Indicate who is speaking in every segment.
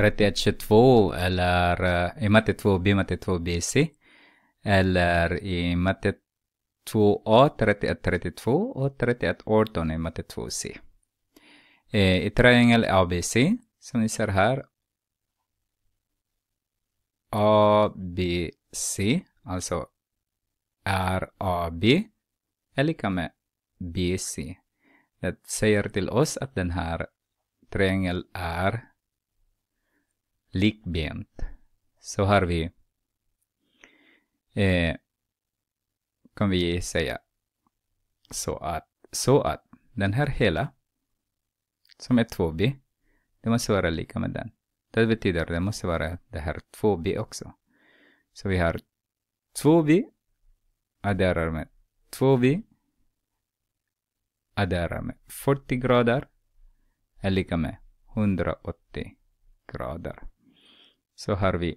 Speaker 1: 38.2 eh, eller i matte 2b, matte 2bc eller i matte 2a, 31.32 och 31.18 i matte 2c. I triangel ABC som ni ser här ABC, alltså RAB är lika med BC. Det säger till oss att den här triangeln är likbent så har vi, eh, kan vi säga så att, så att den här hela, som är 2b, det måste vara lika med den. Det betyder att det måste vara det här 2b också. Så vi har 2b adderar med 2b adderar med 40 grader är lika med 180 grader så har vi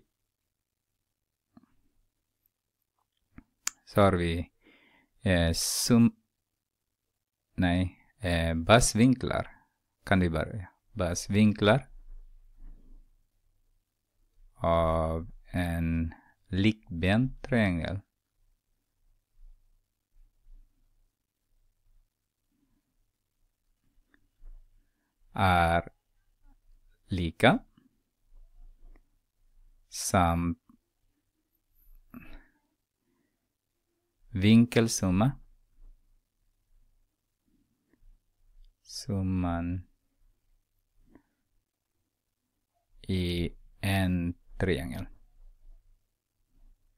Speaker 1: så har vi eh, sum, nej, eh, basvinklar kan vi börja. Basvinklar av en likbent triangel. är lika samt vinkelsumma. Summan i en triangel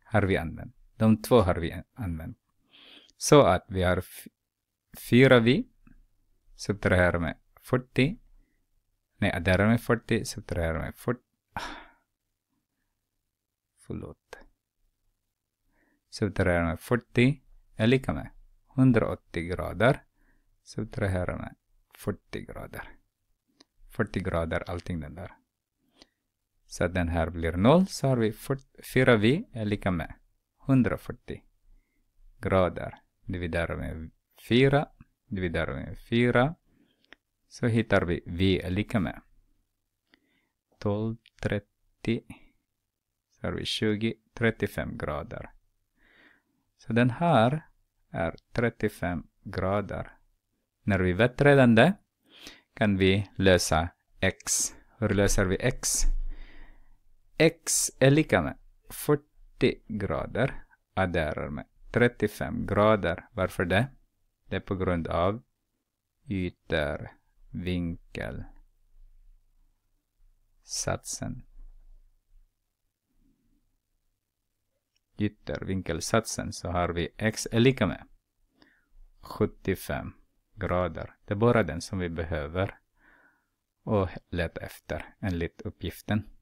Speaker 1: har vi använt. De två har vi använt. Så att vi har fyra vi, subtraherar med 40. Nej, adderar med 40, subtraherar med 40 förlåt. Subtraherar med 40 är lika med 180 grader. Subtraherar med 40 grader. 40 grader, allting den där. Så att den här blir 0, så har vi 4v är lika med 140 grader. Dividerar med 4, dividerar med 4. Så hittar vi v är lika med 12, 30 är vi 20-35 grader. Så den här är 35 grader. När vi vet redan det kan vi lösa x. Hur löser vi x? x är lika med 40 grader adderar med 35 grader. Varför det? Det är på grund av ytor, vinkel, satsen yttervinkelsatsen så har vi x är lika med 75 grader. Det är bara den som vi behöver och leta efter enligt uppgiften.